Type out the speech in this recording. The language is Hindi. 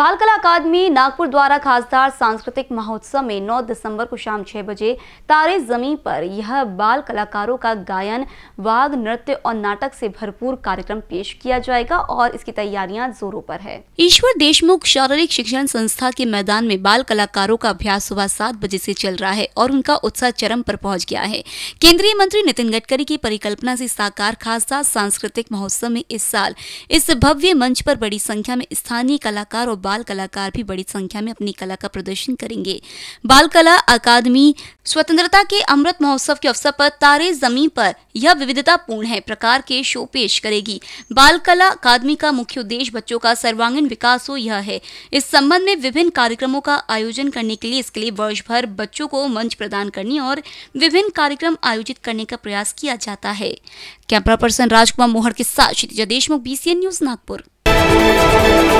बाल कला अकादमी नागपुर द्वारा खासदार सांस्कृतिक महोत्सव में 9 दिसंबर को शाम 6 बजे तारे जमीन पर यह बाल कलाकारों का गायन वाग नृत्य और नाटक से भरपूर कार्यक्रम पेश किया जाएगा और इसकी तैयारियां जोरों पर है ईश्वर देशमुख शारीरिक शिक्षण संस्था के मैदान में बाल कलाकारों का अभ्यास सुबह सात बजे ऐसी चल रहा है और उनका उत्साह चरम पर पहुँच गया है केंद्रीय मंत्री नितिन गडकरी की परिकल्पना ऐसी साकार खासदार सांस्कृतिक महोत्सव में इस साल इस भव्य मंच आरोप बड़ी संख्या में स्थानीय कलाकार और बाल कलाकार भी बड़ी संख्या में अपनी कला का प्रदर्शन करेंगे बाल कला अकादमी स्वतंत्रता के अमृत महोत्सव के अवसर पर तारे जमीन पर यह विविधतापूर्ण है प्रकार के शो पेश करेगी बाल कला अकादमी का मुख्य उद्देश्य बच्चों का सर्वांगीण विकास हो यह है इस संबंध में विभिन्न कार्यक्रमों का आयोजन करने के लिए इसके लिए वर्ष भर बच्चों को मंच प्रदान करने और विभिन्न कार्यक्रम आयोजित करने का प्रयास किया जाता है कैमरा पर्सन राजकुमार मोहर के साथ क्षितिजा देशमुख बीसीएन न्यूज नागपुर